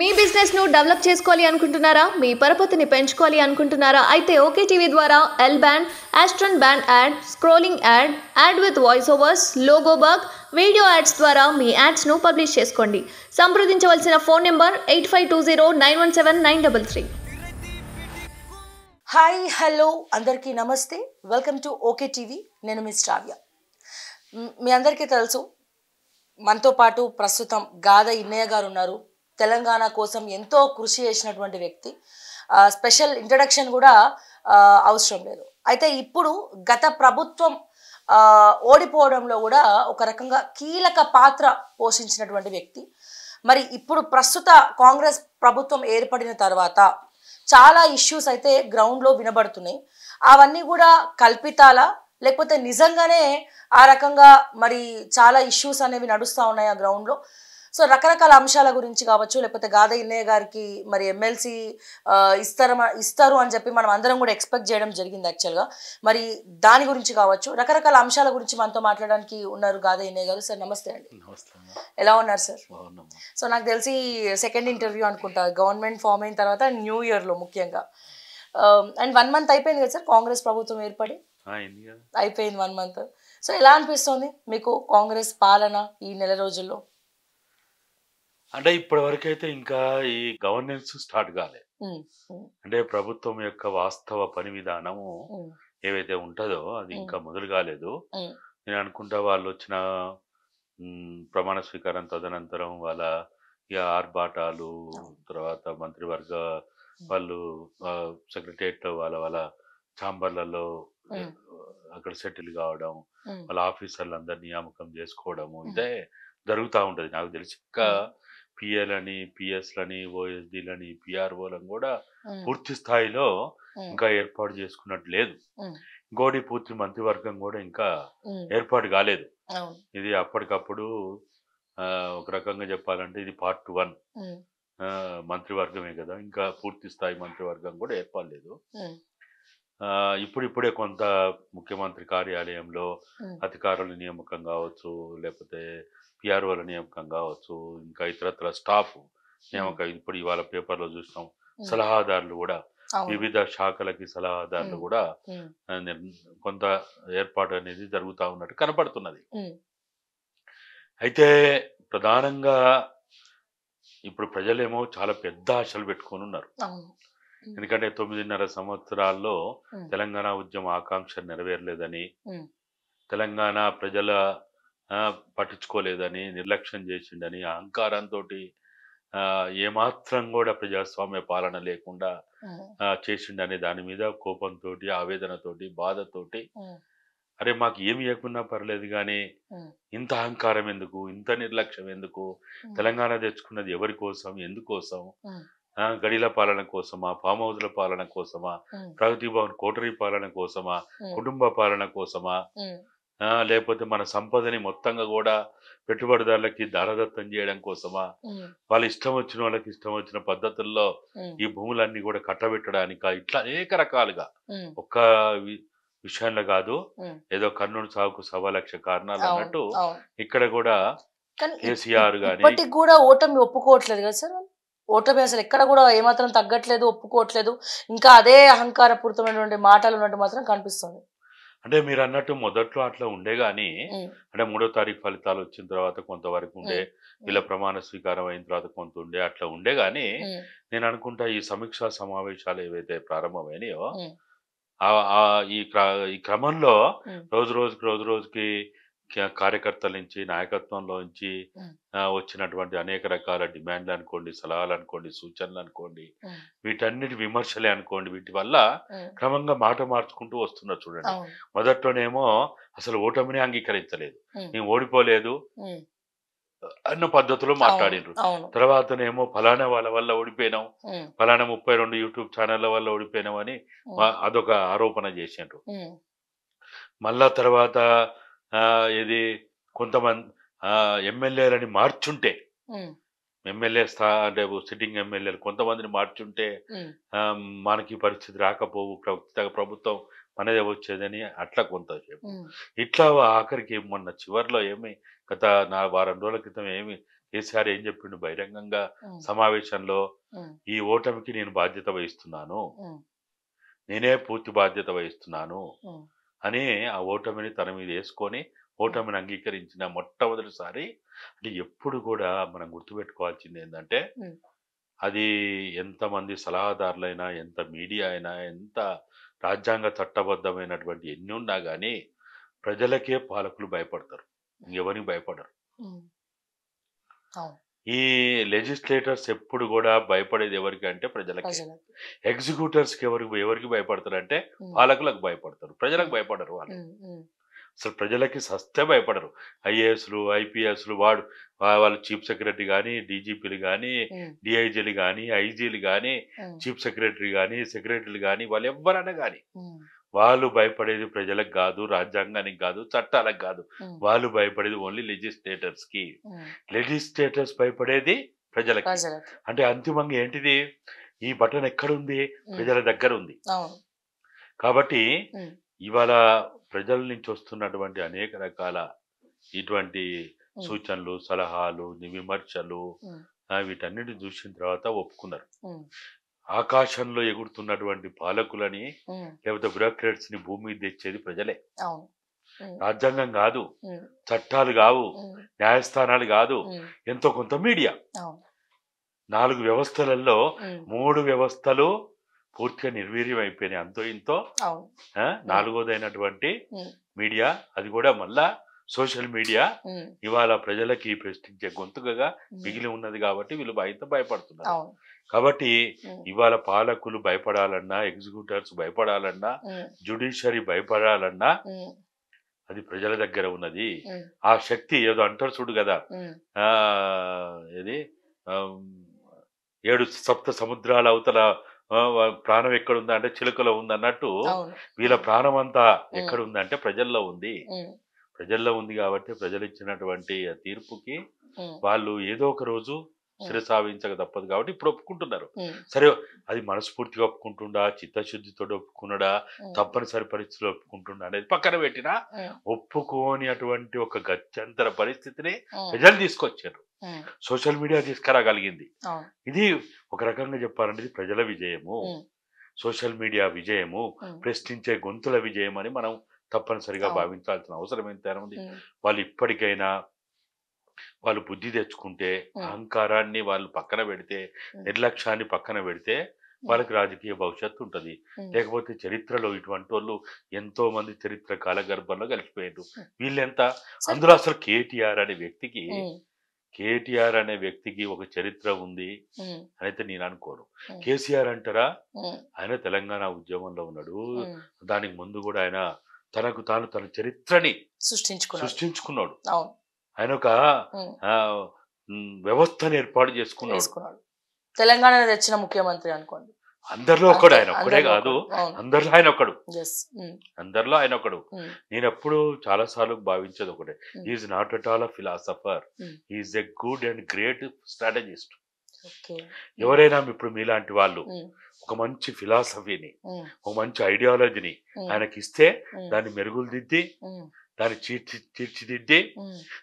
మీ బిజినెస్ను డెవలప్ చేసుకోవాలి అనుకుంటున్నారా మీ పరపతిని పెంచుకోవాలి అనుకుంటున్నారా అయితే ఓకే టీవీ ద్వారా ఎల్ బ్యాండ్ యాస్ట్రన్ band ad scrolling ad ad with voice overs logo బర్గ్ వీడియో యాడ్స్ ద్వారా మీ యాడ్స్ను పబ్లిష్ చేసుకోండి సంప్రదించవలసిన phone number eight five two zero nine one seven nine double three hi hello అందరికీ నమస్తే వెల్కమ్ టు ఓకే టీవీ నేను మీ శ్రావ్య మీ అందరికీ తెలుసు మనతో పాటు ప్రస్తుతం గాథ ఇన్నయ్య గారు ఉన్నారు తెలంగాణ కోసం ఎంతో కృషి చేసినటువంటి వ్యక్తి స్పెషల్ ఇంట్రడక్షన్ కూడా అవసరం లేదు అయితే ఇప్పుడు గత ప్రభుత్వం ఓడిపోవడంలో కూడా ఒక రకంగా కీలక పాత్ర పోషించినటువంటి వ్యక్తి మరి ఇప్పుడు ప్రస్తుత కాంగ్రెస్ ప్రభుత్వం ఏర్పడిన తర్వాత చాలా ఇష్యూస్ అయితే గ్రౌండ్లో వినబడుతున్నాయి అవన్నీ కూడా కల్పితాలా లేకపోతే నిజంగానే ఆ రకంగా మరి చాలా ఇష్యూస్ అనేవి నడుస్తూ ఉన్నాయి ఆ గ్రౌండ్లో సో రకరకాల అంశాల గురించి కావచ్చు లేకపోతే గాథ ఇన్నయ్య గారికి మరి ఎమ్మెల్సీ ఇస్తారు ఇస్తారు అని చెప్పి మనం అందరం కూడా ఎక్స్పెక్ట్ చేయడం జరిగింది యాక్చువల్గా మరి దాని గురించి కావచ్చు రకరకాల అంశాల గురించి మనతో మాట్లాడడానికి ఉన్నారు గాధ ఇన్నయ్య గారు సార్ నమస్తే అండి ఎలా ఉన్నారు సార్ సో నాకు తెలిసి సెకండ్ ఇంటర్వ్యూ అనుకుంటా గవర్నమెంట్ ఫామ్ అయిన తర్వాత న్యూ ఇయర్లో ముఖ్యంగా అండ్ వన్ మంత్ అయిపోయింది కదా సార్ కాంగ్రెస్ ప్రభుత్వం ఏర్పడి అయిపోయింది వన్ మంత్ సో ఎలా అనిపిస్తుంది మీకు కాంగ్రెస్ పాలన ఈ నెల రోజుల్లో అంటే ఇప్పటి వరకైతే ఇంకా ఈ గవర్నెన్స్ స్టార్ట్ కాలే అంటే ప్రభుత్వం యొక్క వాస్తవ పని విధానము ఏవైతే ఉంటుందో అది ఇంకా మొదలు కాలేదు నేను అనుకుంటా వాళ్ళు వచ్చిన ప్రమాణ స్వీకారం తదనంతరం వాళ్ళ ఇక ఆర్భాటాలు తర్వాత మంత్రివర్గ వాళ్ళు సెక్రటరియట్ వాళ్ళ వాళ్ళ ఛాంబర్లలో అక్కడ సెటిల్ కావడం వాళ్ళ ఆఫీసర్లందరినీ నియామకం చేసుకోవడము ఇదే జరుగుతూ ఉంటుంది నాకు తెలిసి ఇంకా పిఏలని పిఎస్లని పిఆర్ఓ పిఆర్ఓలను కూడా పూర్తి స్థాయిలో ఇంకా ఏర్పాటు చేసుకున్నట్టు లేదు ఇంకోటి పూర్తి మంత్రివర్గం కూడా ఇంకా ఏర్పాటు కాలేదు ఇది అప్పటికప్పుడు ఒక రకంగా చెప్పాలంటే ఇది పార్ట్ వన్ మంత్రివర్గమే కదా ఇంకా పూర్తి స్థాయి మంత్రివర్గం కూడా ఏర్పడలేదు ఇప్పుడిప్పుడే కొంత ముఖ్యమంత్రి కార్యాలయంలో అధికారుల నియామకం కావచ్చు లేకపోతే పిఆర్ఓల నియామకం కావచ్చు ఇంకా ఇతరత్ర స్టాఫ్ నియామకం ఇప్పుడు ఇవాళ పేపర్లో చూసినాం సలహాదారులు కూడా వివిధ శాఖలకి సలహాదారులు కూడా కొంత ఏర్పాటు అనేది జరుగుతూ ఉన్నట్టు కనపడుతున్నది అయితే ప్రధానంగా ఇప్పుడు ప్రజలేమో చాలా పెద్ద ఆశలు పెట్టుకొని ఉన్నారు ఎందుకంటే తొమ్మిదిన్నర సంవత్సరాల్లో తెలంగాణ ఉద్యమ ఆకాంక్ష నెరవేరలేదని తెలంగాణ ప్రజల పట్టించుకోలేదని నిర్లక్ష్యం చేసిండని అహంకారంతో ఏమాత్రం కూడా ప్రజాస్వామ్య పాలన లేకుండా చేసిండని దాని మీద కోపంతో ఆవేదనతోటి బాధతోటి అరే మాకు ఏమి ఇవ్వకుండా పర్లేదు కానీ ఇంత అహంకారం ఎందుకు ఇంత నిర్లక్ష్యం ఎందుకు తెలంగాణ తెచ్చుకున్నది ఎవరి కోసం ఎందుకోసం గడిల పాలన కోసమా ఫామ్ హౌస్ల పాలన కోసమా ప్రగతి భవన్ కోటరీ పాలన కోసమా కుటుంబ పాలన కోసమా లేకపోతే మన సంపదని మొత్తంగా కూడా పెట్టుబడిదారులకి ధారదత్తం చేయడం కోసమా వాళ్ళ ఇష్టం వచ్చిన వాళ్ళకి ఇష్టం వచ్చిన పద్ధతుల్లో ఈ భూములన్నీ కూడా కట్టబెట్టడానిక ఇట్లా అనేక రకాలుగా ఒక్క విషయంలో కాదు ఏదో కర్నూలు సాగుకు సవా లక్ష కారణాలు అన్నట్టు ఇక్కడ కూడా కేసీఆర్ గానీ కూడా ఓటమి ఒప్పుకోవట్లేదు కదా సార్ ఓటమి అసలు ఎక్కడ కూడా ఏమాత్రం తగ్గట్లేదు ఒప్పుకోవట్లేదు ఇంకా అదే అహంకార పూరితమైనటువంటి మాటలు ఉన్నట్టు మాత్రం కనిపిస్తుంది అంటే మీరు అన్నట్టు మొదట్లో అట్లా ఉండే గానీ అంటే మూడో తారీఖు ఫలితాలు వచ్చిన తర్వాత కొంతవరకు ఉండే ఇలా ప్రమాణ స్వీకారం అయిన తర్వాత కొంత ఉండే అట్లా ఉండే గానీ నేను అనుకుంటా ఈ సమీక్షా సమావేశాలు ఏవైతే ప్రారంభమైనాయో ఈ క్రమంలో రోజు రోజుకి రోజు రోజుకి కార్యకర్తల నుంచి నాయకత్వంలో నుంచి వచ్చినటువంటి అనేక రకాల డిమాండ్లు అనుకోండి సలహాలు అనుకోండి సూచనలు అనుకోండి వీటన్నిటి విమర్శలే అనుకోండి వీటి వల్ల క్రమంగా మాట మార్చుకుంటూ వస్తున్నారు చూడండి మొదట్లోనేమో అసలు ఓటమిని అంగీకరించలేదు నేను ఓడిపోలేదు అన్న పద్ధతిలో మాట్లాడినారు తర్వాతనేమో ఫలానా వాళ్ళ వల్ల ఓడిపోయినాం ఫలానా ముప్పై రెండు యూట్యూబ్ ఛానళ్ల వల్ల ఓడిపోయినాం అని అదొక ఆరోపణ చేసిండ్రు మళ్ళా తర్వాత ఇది కొంతమంది ఎమ్మెల్యేలని మార్చుంటే ఎమ్మెల్యే స్థా అంటే సిట్టింగ్ ఎమ్మెల్యేలు కొంతమందిని మార్చుంటే మనకి పరిస్థితి రాకపోవు ప్రభుత్వం మనదే వచ్చేదని అట్లా కొంత ఇట్లా ఆఖరికి మొన్న చివరిలో ఏమి గత నా వారం రోజుల క్రితం ఏమి కేసీఆర్ ఏం చెప్పిండు బహిరంగంగా సమావేశంలో ఈ ఓటమికి నేను బాధ్యత వహిస్తున్నాను నేనే పూర్తి బాధ్యత వహిస్తున్నాను అనే ఆ ఓటమిని తన మీద వేసుకొని ఓటమిని అంగీకరించిన మొట్టమొదటిసారి అంటే ఎప్పుడు కూడా మనం గుర్తుపెట్టుకోవాల్సింది ఏంటంటే అది ఎంతమంది సలహాదారులైనా ఎంత మీడియా అయినా ఎంత రాజ్యాంగ చట్టబద్ధమైనటువంటి ఎన్ని ఉన్నా కానీ ప్రజలకే పాలకులు భయపడతారు ఎవరికి భయపడరు ఈ లెజిస్లేటర్స్ ఎప్పుడు కూడా భయపడేది ఎవరికి అంటే ప్రజలకి ఎగ్జిక్యూటర్స్ ఎవరికి ఎవరికి భయపడతారు అంటే పాలకులకు భయపడతారు ప్రజలకు భయపడరు వాళ్ళు అసలు ప్రజలకి సస్తే భయపడరు ఐఏఎస్లు ఐపీఎస్లు వాడు వాళ్ళు చీఫ్ సెక్రటరీ కానీ డీజీపీలు కానీ డిఐజీలు కానీ ఐజీలు కానీ చీఫ్ సెక్రటరీ కానీ సెక్రటరీలు కానీ వాళ్ళు ఎవరైనా కానీ వాళ్ళు భయపడేది ప్రజలకు కాదు రాజ్యాంగానికి కాదు చట్టాలకు కాదు వాళ్ళు భయపడేది ఓన్లీ లెజిస్లేటర్స్ కి లెజిస్లేటర్స్ భయపడేది ప్రజలకి అంటే అంతిమంగా ఏంటిది ఈ బటన్ ఎక్కడుంది ప్రజల దగ్గర ఉంది కాబట్టి ఇవాళ ప్రజల నుంచి వస్తున్నటువంటి అనేక రకాల ఇటువంటి సూచనలు సలహాలు విమర్శలు వీటన్నిటి చూసిన తర్వాత ఒప్పుకున్నారు ఆకాశంలో ఎగురుతున్నటువంటి పాలకులని లేకపోతే బ్యూరోక్రాట్స్ ని భూమి మీద తెచ్చేది ప్రజలే రాజ్యాంగం కాదు చట్టాలు కావు న్యాయస్థానాలు కాదు ఎంతో కొంత మీడియా నాలుగు వ్యవస్థలలో మూడు వ్యవస్థలు పూర్తిగా నిర్వీర్యం అయిపోయినాయి అంతో ఇంతో నాలుగోదైనటువంటి మీడియా అది కూడా మళ్ళా సోషల్ మీడియా ఇవాళ ప్రజలకి ప్రశ్నించే గొంతుకగా మిగిలి ఉన్నది కాబట్టి వీళ్ళు భయంతో భయపడుతున్నారు కాబట్టి ఇవాళ పాలకులు భయపడాలన్నా ఎగ్జిక్యూటర్స్ భయపడాలన్నా జ్యుడిషియరీ భయపడాలన్నా అది ప్రజల దగ్గర ఉన్నది ఆ శక్తి ఏదో అంటారు చూడు కదా ఇది ఏడు సప్త సముద్రాల అవతల ప్రాణం ఎక్కడ అంటే చిలుకలో ఉంది అన్నట్టు వీళ్ళ ప్రాణం అంతా ఎక్కడ ఉందంటే ప్రజల్లో ఉంది ప్రజల్లో ఉంది కాబట్టి ప్రజలు ఇచ్చినటువంటి తీర్పుకి వాళ్ళు ఏదో ఒక రోజు శిరసావించక తప్పదు కాబట్టి ఇప్పుడు ఒప్పుకుంటున్నారు సరే అది మనస్ఫూర్తిగా ఒప్పుకుంటుండా చిత్తశుద్ధితో ఒప్పుకున్నాడా తప్పనిసరి పరిస్థితులు ఒప్పుకుంటుండా అనేది పక్కన పెట్టినా ఒప్పుకోని అటువంటి ఒక గత్యంతర పరిస్థితిని ప్రజలు తీసుకొచ్చారు సోషల్ మీడియా తీసుకురాగలిగింది ఇది ఒక రకంగా చెప్పాలంటే ప్రజల విజయము సోషల్ మీడియా విజయము ప్రశ్నించే గొంతుల విజయం అని మనం తప్పనిసరిగా భావించాల్సిన అవసరం ఎంతైనా ఉంది వాళ్ళు ఇప్పటికైనా వాళ్ళు బుద్ధి తెచ్చుకుంటే అహంకారాన్ని వాళ్ళు పక్కన పెడితే నిర్లక్ష్యాన్ని పక్కన పెడితే వాళ్ళకి రాజకీయ భవిష్యత్తు ఉంటుంది లేకపోతే చరిత్రలో ఇటువంటి వాళ్ళు ఎంతో మంది చరిత్ర కాలగర్భంలో కలిసిపోయారు వీళ్ళెంత అందులో అసలు కేటీఆర్ అనే వ్యక్తికి కేటీఆర్ అనే వ్యక్తికి ఒక చరిత్ర ఉంది అయితే నేను అనుకోను కేసీఆర్ అంటారా ఆయన తెలంగాణ ఉద్యమంలో ఉన్నాడు దానికి ముందు కూడా ఆయన తనకు తాను తన చరిత్రని సృష్టించుకున్నాడు ఆయన ఒక వ్యవస్థను ఏర్పాటు చేసుకున్నాడు తెలంగాణ తెచ్చిన ముఖ్యమంత్రి అనుకోండి అందరిలో ఒకడు ఆయన ఒకడే కాదు అందరిలో ఆయన ఒకడు అందరిలో ఆయన ఒకడు నేను ఎప్పుడు చాలా సార్లు భావించేది ఒకటే is not at all a philosopher is a good and great strategist ఎవరైనా ఇప్పుడు మీలాంటి వాళ్ళు ఒక మంచి ఫిలాసఫీని ఒక మంచి ఐడియాలజీని ఆయనకి ఇస్తే దాన్ని మెరుగులు దిద్ది దాన్ని తీర్చి తీర్చిదిద్ది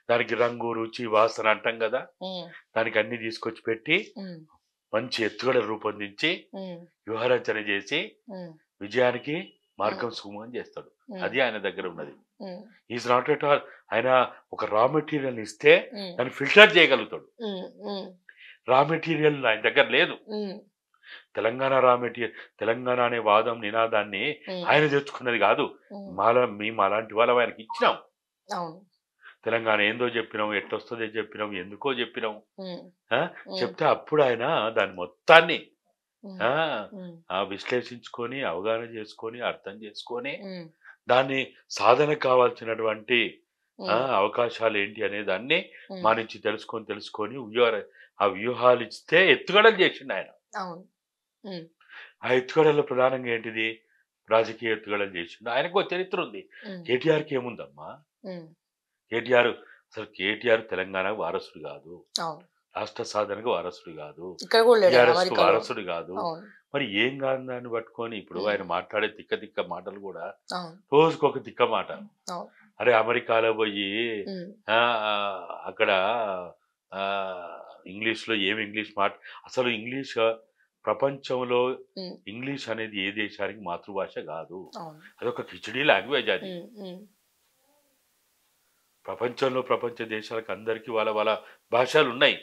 దానికి రంగు రుచి వాసన అంటాం కదా దానికి అన్ని తీసుకొచ్చి పెట్టి మంచి ఎత్తుగడ రూపొందించి వ్యూహరచన చేసి విజయానికి మార్గం సుగమం చేస్తాడు అది ఆయన దగ్గర ఉన్నది ఈజ్ నాట్ ఎట్ ఆల్ ఆయన ఒక రా మెటీరియల్ ఇస్తే దాన్ని ఫిల్టర్ చేయగలుగుతాడు రా మెటీరియల్ ఆయన దగ్గర లేదు తెలంగాణ రా మెటీరియల్ తెలంగాణ అనే వాదం నినాదాన్ని ఆయన తెచ్చుకున్నది కాదు మాలా మేము అలాంటి వాళ్ళం ఆయనకి ఇచ్చినాం తెలంగాణ ఏందో చెప్పినాం ఎట్టొస్తుందో చెప్పినాం ఎందుకో చెప్పినాం చెప్తే అప్పుడు ఆయన దాని మొత్తాన్ని విశ్లేషించుకొని అవగాహన చేసుకొని అర్థం చేసుకొని దాన్ని సాధన కావాల్సినటువంటి అవకాశాలు ఏంటి అనే దాన్ని మా నుంచి తెలుసుకొని తెలుసుకొని వ్యూహాలు ఆ వ్యూహాలు ఇస్తే ఎత్తుగడలు చేసిండు ఆయన ఆ ఎత్తుగడల్లో ప్రధానంగా ఏంటిది రాజకీయ ఎత్తుగడలు చేసిండు ఆయనకు చరిత్ర ఉంది కేటీఆర్కి ఏముందమ్మా కేటీఆర్ అసలు కేటీఆర్ తెలంగాణ వారసుడు కాదు రాష్ట్ర సాధనకు వారసుడు కాదు వారసుడు కాదు మరి ఏం కాదు దాన్ని పట్టుకొని ఇప్పుడు ఆయన మాట్లాడే తిక్క తిక్క మాటలు కూడా రోజుకొక తిక్క మాట అరే అమెరికాలో పోయి అక్కడ ఇంగ్లీష్ లో ఏమి ఇంగ్లీష్ మాట అసలు ఇంగ్లీష్ ప్రపంచంలో ఇంగ్లీష్ అనేది ఏ దేశానికి మాతృభాష కాదు అదొక కిచడీ లాంగ్వేజ్ అది ప్రపంచంలో ప్రపంచ దేశాలకు అందరికీ వాళ్ళ వాళ్ళ భాషలు ఉన్నాయి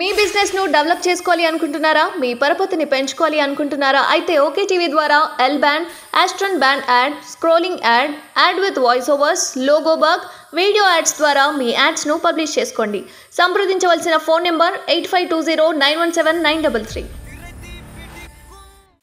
మీ బిజినెస్ ను డెవలప్ చేసుకోవాలి అనుకుంటున్నారా మీ పరపతిని పెంచుకోవాలి అనుకుంటున్నారా అయితే ఓకే టీవీ ద్వారా ఎల్ బ్యాండ్ ఆస్ట్రన్ band ad scrolling ad ad with voice overs logo బర్గ్ వీడియో యాడ్స్ ద్వారా మీ యాడ్స్ ను పబ్లిష్ చేసుకోండి సంప్రదించవలసిన phone number eight five two zero nine one seven nine double three